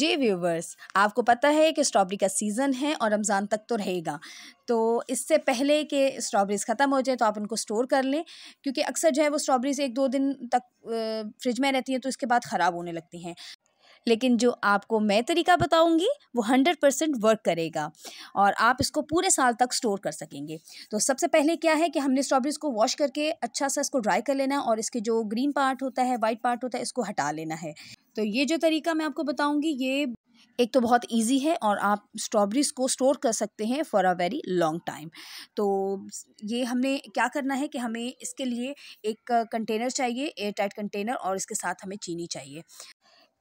जी viewers आपको पता है कि स्ट्रॉबेरी का सीज़न है और रमज़ान तक तो रहेगा तो इससे पहले कि स्ट्रॉबेरीज़ ख़त्म हो जाए तो आप उनको स्टोर कर लें क्योंकि अक्सर जो है वो स्ट्रॉबेरीज़ एक दो दिन तक फ्रिज में रहती हैं तो इसके बाद ख़राब होने लगती हैं लेकिन जो आपको मैं तरीका बताऊँगी वो हंड्रेड परसेंट वर्क करेगा और आप इसको पूरे साल तक स्टोर कर सकेंगे तो सबसे पहले क्या है कि हमने स्ट्रॉबेरीज को वॉश करके अच्छा सा इसको ड्राई कर लेना है और इसके जो ग्रीन पार्ट होता है वाइट पार्ट होता है इसको हटा लेना है तो ये जो तरीका मैं आपको बताऊँगी ये एक तो बहुत इजी है और आप स्ट्रॉबेरीज को स्टोर कर सकते हैं for a very long time तो ये हमने क्या करना है कि हमें इसके लिए एक कंटेनर चाहिए एयर टाइट कंटेनर और इसके साथ हमें चीनी चाहिए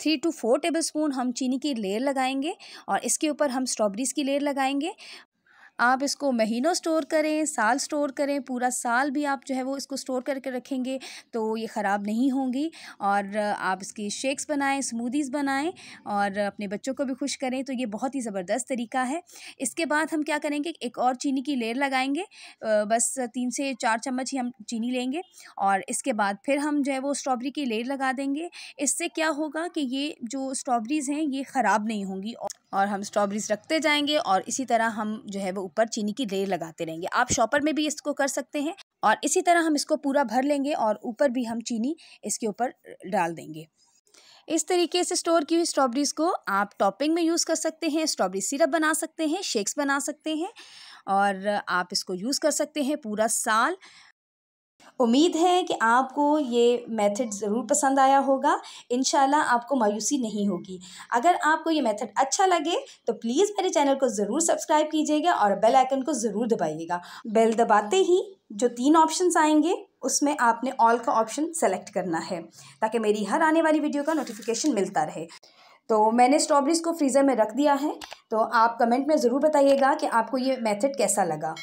three to four tablespoon हम चीनी की लेयर लगाएंगे और इसके ऊपर हम स्ट्रॉबेरीज़ की लेयर लगाएंगे आप इसको महीनों स्टोर करें साल स्टोर करें पूरा साल भी आप जो है वो इसको स्टोर करके रखेंगे तो ये ख़राब नहीं होंगी और आप इसकी शेक्स बनाएं स्मूदीज़ बनाएं और अपने बच्चों को भी खुश करें तो ये बहुत ही ज़बरदस्त तरीका है इसके बाद हम क्या करेंगे एक और चीनी की लेयर लगाएंगे बस तीन से चार चम्मच ही हम चीनी लेंगे और इसके बाद फिर हम जो है वो स्ट्रॉबेरी की लेयर लगा देंगे इससे क्या होगा कि ये जो स्ट्रॉबेरीज़ हैं ये ख़राब नहीं होंगी और और हम स्ट्रॉबेरीज रखते जाएंगे और इसी तरह हम जो है वो ऊपर चीनी की लेयर लगाते रहेंगे आप शॉपर में भी इसको कर सकते हैं और इसी तरह हम इसको पूरा भर लेंगे और ऊपर भी हम चीनी इसके ऊपर डाल देंगे इस तरीके से स्टोर की हुई स्ट्रॉबेरीज को आप टॉपिंग में यूज़ कर सकते हैं स्ट्रॉबेरी सिरप बना सकते हैं शेक्स बना सकते हैं और आप इसको यूज़ कर सकते हैं पूरा साल उम्मीद है कि आपको ये मेथड ज़रूर पसंद आया होगा इन आपको मायूसी नहीं होगी अगर आपको ये मेथड अच्छा लगे तो प्लीज़ मेरे चैनल को ज़रूर सब्सक्राइब कीजिएगा और बेल आइकन को ज़रूर दबाइएगा बेल दबाते ही जो तीन ऑप्शंस आएंगे उसमें आपने ऑल का ऑप्शन सेलेक्ट करना है ताकि मेरी हर आने वाली वीडियो का नोटिफिकेशन मिलता रहे तो मैंने स्ट्रॉबेरीज़ को फ्रीज़र में रख दिया है तो आप कमेंट में ज़रूर बताइएगा कि आपको ये मैथड कैसा लगा